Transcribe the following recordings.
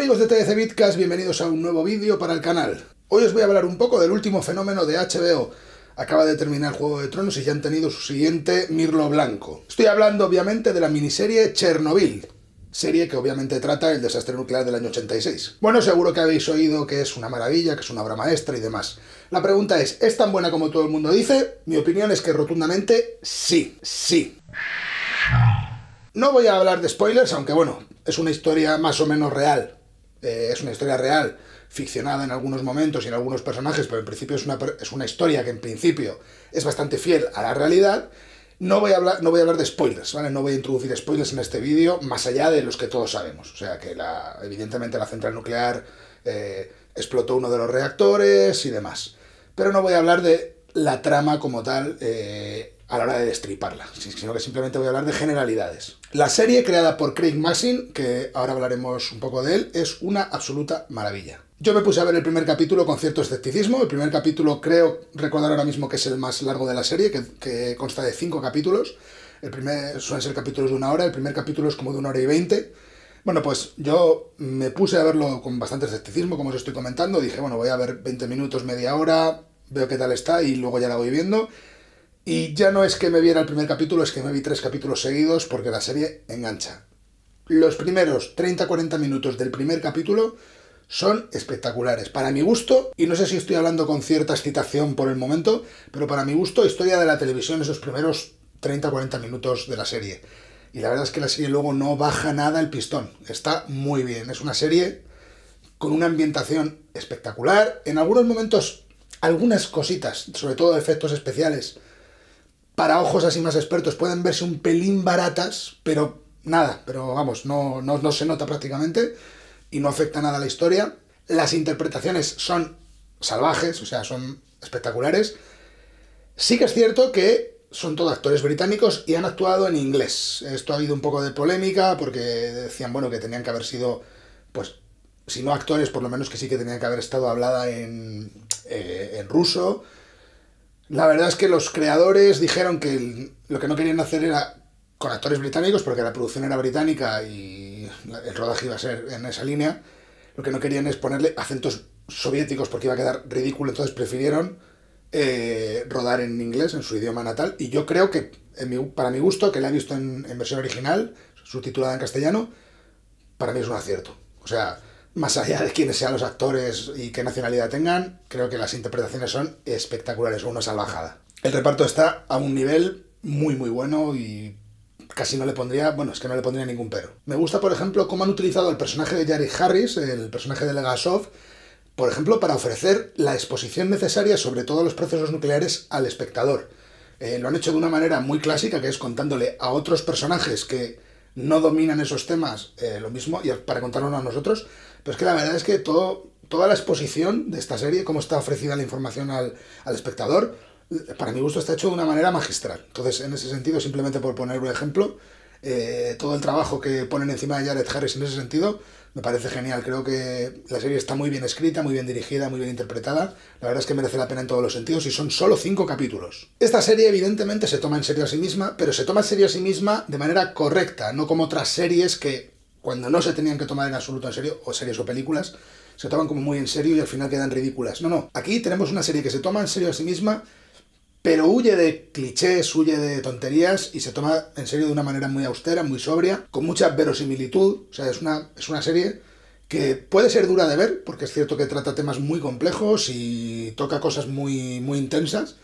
amigos de TDC Bitcast, bienvenidos a un nuevo vídeo para el canal. Hoy os voy a hablar un poco del último fenómeno de HBO. Acaba de terminar Juego de Tronos y ya han tenido su siguiente Mirlo Blanco. Estoy hablando obviamente de la miniserie Chernobyl, serie que obviamente trata el desastre nuclear del año 86. Bueno, seguro que habéis oído que es una maravilla, que es una obra maestra y demás. La pregunta es, ¿es tan buena como todo el mundo dice? Mi opinión es que rotundamente sí, sí. No voy a hablar de spoilers, aunque bueno, es una historia más o menos real. Eh, es una historia real, ficcionada en algunos momentos y en algunos personajes, pero en principio es una, es una historia que en principio es bastante fiel a la realidad. No voy, a hablar, no voy a hablar de spoilers, ¿vale? No voy a introducir spoilers en este vídeo, más allá de los que todos sabemos. O sea, que evidentemente la central nuclear eh, explotó uno de los reactores y demás. Pero no voy a hablar de la trama como tal eh, a la hora de destriparla, sino que simplemente voy a hablar de generalidades. La serie creada por Craig Massin, que ahora hablaremos un poco de él, es una absoluta maravilla. Yo me puse a ver el primer capítulo con cierto escepticismo. El primer capítulo creo recordar ahora mismo que es el más largo de la serie, que, consta de cinco capítulos. El primer suelen ser capítulos de una hora, el primer capítulo es como de una hora y veinte. Bueno, pues yo me puse a verlo con bastante escepticismo, como os estoy comentando. Dije, bueno, voy a ver 20 minutos, media hora, veo qué tal está y luego ya la voy viendo. Y ya no es que me viera el primer capítulo, es que me vi tres capítulos seguidos porque la serie engancha. Los primeros 30-40 minutos del primer capítulo son espectaculares. Para mi gusto, y no sé si estoy hablando con cierta excitación por el momento, pero para mi gusto, historia de la televisión esos primeros 30-40 minutos de la serie. Y la verdad es que la serie luego no baja nada el pistón. Está muy bien. Es una serie con una ambientación espectacular. En algunos momentos, algunas cositas, sobre todo efectos especiales, para ojos así más expertos pueden verse un pelín baratas, pero nada, pero vamos, no, no, se nota prácticamente y no afecta nada a la historia. Las interpretaciones son salvajes, o sea, son espectaculares. Sí que es cierto que son todos actores británicos y han actuado en inglés. Esto ha habido un poco de polémica porque decían, bueno, que tenían que haber sido, pues, si no actores, por lo menos que sí que tenían que haber estado hablada en, eh, en ruso la verdad es que los creadores dijeron que lo que no querían hacer era con actores británicos, porque la producción era británica y el rodaje iba a ser en esa línea. Lo que no querían es ponerle acentos soviéticos porque iba a quedar ridículo, entonces prefirieron eh, rodar en inglés, en su idioma natal. Y yo creo que, en para mi gusto, que la he visto en, en versión original, subtitulada en castellano, para mí es un acierto. O sea, más allá de quiénes sean los actores y qué nacionalidad tengan, creo que las interpretaciones son espectaculares, una salvajada. El reparto está a un nivel muy muy bueno y casi no le pondría, bueno, es que no le pondría ningún pero. Me gusta, por ejemplo, cómo han utilizado el personaje de Jared Harris, el personaje de Legasov, por ejemplo, para ofrecer la exposición necesaria sobre todos los procesos nucleares al espectador. Eh, lo han hecho de una manera muy clásica, que es contándole a otros personajes que no dominan esos temas, eh, lo mismo, y para contarnos a nosotros, pero es que la verdad es que toda la exposición de esta serie, cómo está ofrecida la información al, al espectador, eh, para mi gusto está hecho de una manera magistral. Entonces, en ese sentido, simplemente por poner un ejemplo, eh, todo el trabajo que ponen encima de Jared Harris en ese sentido me parece genial. Creo que la serie está muy bien escrita, muy bien dirigida, muy bien interpretada. La verdad es que merece la pena en todos los sentidos y son solo cinco capítulos. Esta serie evidentemente se toma en serio a sí misma, pero se toma en serio a sí misma de manera correcta, no como otras series que cuando no se tenían que tomar en absoluto en serio, o series o películas, se toman como muy en serio y al final quedan ridículas. No, no, aquí tenemos una serie que se toma en serio a sí misma pero huye de clichés, huye de tonterías y se toma en serio de una manera muy austera, muy sobria, con mucha verosimilitud. O sea, es una, es una serie que puede ser dura de ver, porque es cierto que trata temas muy complejos y toca cosas muy, muy intensas,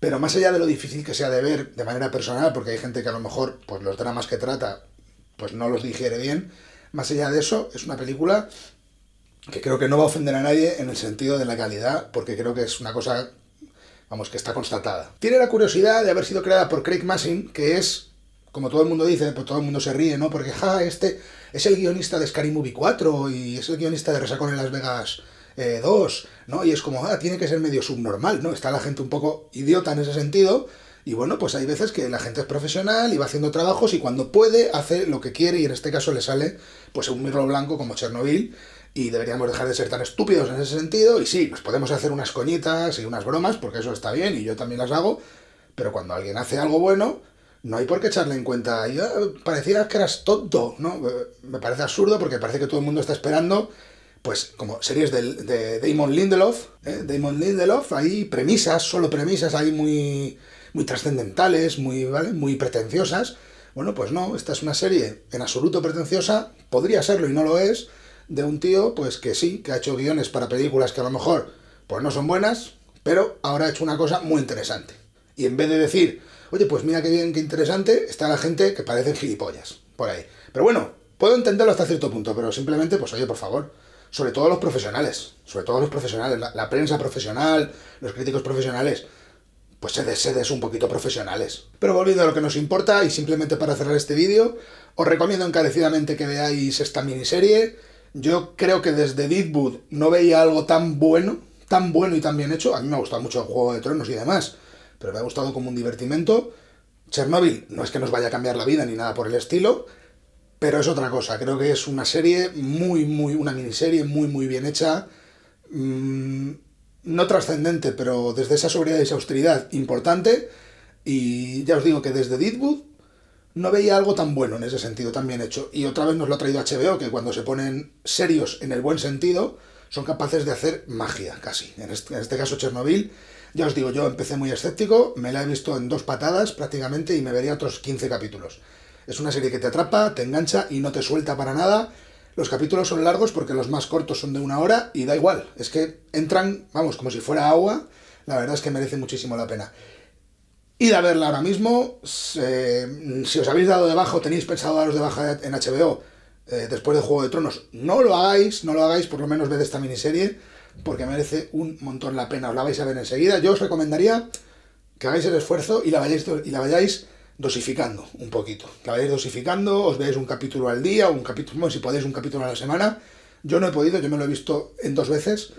pero más allá de lo difícil que sea de ver de manera personal, porque hay gente que a lo mejor pues, los dramas que trata pues no los digiere bien, más allá de eso, es una película que creo que no va a ofender a nadie en el sentido de la calidad, porque creo que es una cosa vamos, que está constatada. Tiene la curiosidad de haber sido creada por Craig Massing que es, como todo el mundo dice, pues todo el mundo se ríe, ¿no? Porque, ja, este es el guionista de Scary Movie 4 y es el guionista de Resacón en Las Vegas 2, eh, ¿no? Y es como, ah, tiene que ser medio subnormal, ¿no? Está la gente un poco idiota en ese sentido. Y bueno, pues hay veces que la gente es profesional y va haciendo trabajos y cuando puede hace lo que quiere y en este caso le sale pues un mirlo blanco como Chernobyl y deberíamos dejar de ser tan estúpidos en ese sentido. Y sí, nos podemos hacer unas coñitas y unas bromas, porque eso está bien y yo también las hago, pero cuando alguien hace algo bueno, no hay por qué echarle en cuenta. Ah, pareciera que eras tonto, ¿no? Eh, me parece absurdo porque parece que todo el mundo está esperando, pues, como series de, Damon Lindelof, ¿eh? Damon Lindelof, hay premisas, solo premisas, hay muy, muy trascendentales, muy, muy pretenciosas. Bueno, pues no, esta es una serie en absoluto pretenciosa, podría serlo y no lo es de un tío, pues que sí, que ha hecho guiones para películas que a lo mejor pues no son buenas, pero ahora ha hecho una cosa muy interesante. Y en vez de decir, oye, pues mira qué bien, qué interesante, está la gente que parece gilipollas por ahí. Pero bueno, puedo entenderlo hasta cierto punto, pero simplemente, pues oye, por favor, sobre todo los profesionales, sobre todo los profesionales, la, prensa profesional, los críticos profesionales, pues se sedes un poquito profesionales. Pero volviendo a lo que nos importa, y simplemente para cerrar este vídeo, os recomiendo encarecidamente que veáis esta miniserie, yo creo que desde Deadwood no veía algo tan bueno, tan bueno y tan bien hecho. A mí me ha gustado mucho el Juego de Tronos y demás, pero me ha gustado como un divertimento. Chernobyl no es que nos vaya a cambiar la vida ni nada por el estilo, pero es otra cosa. Creo que es una serie muy, muy, una miniserie muy, muy bien hecha. Mm, no trascendente, pero desde esa sobriedad y esa austeridad importante. Y ya os digo que desde Deadwood no veía algo tan bueno en ese sentido, tan bien hecho. Y otra vez nos lo ha traído HBO, que cuando se ponen serios en el buen sentido, son capaces de hacer magia, casi. En este, caso, Chernobyl, ya os digo, yo empecé muy escéptico, me la he visto en dos patadas prácticamente y me vería otros 15 capítulos. Es una serie que te atrapa, te engancha y no te suelta para nada. Los capítulos son largos porque los más cortos son de una hora y da igual. Es que entran, vamos, como si fuera agua. La verdad es que merece muchísimo la pena. Id a verla ahora mismo. si os habéis dado de tenéis pensado daros de baja en HBO eh, después de Juego de Tronos, no lo hagáis, no lo hagáis, por lo menos ved esta miniserie, porque merece un montón la pena. Os la vais a ver enseguida. Yo os recomendaría que hagáis el esfuerzo y la vayáis, y la vayáis dosificando un poquito. La vayáis dosificando, os veáis un capítulo al día, un capítulo, bueno, si podéis, un capítulo a la semana. Yo no he podido, yo me lo he visto en dos veces.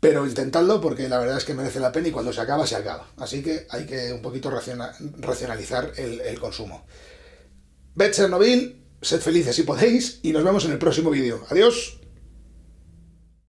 Pero intentadlo porque la verdad es que merece la pena y cuando se acaba, se acaba. Así que hay que un poquito racionalizar el, el consumo. becher Chernobyl, sed felices si podéis y nos vemos en el próximo vídeo. Adiós.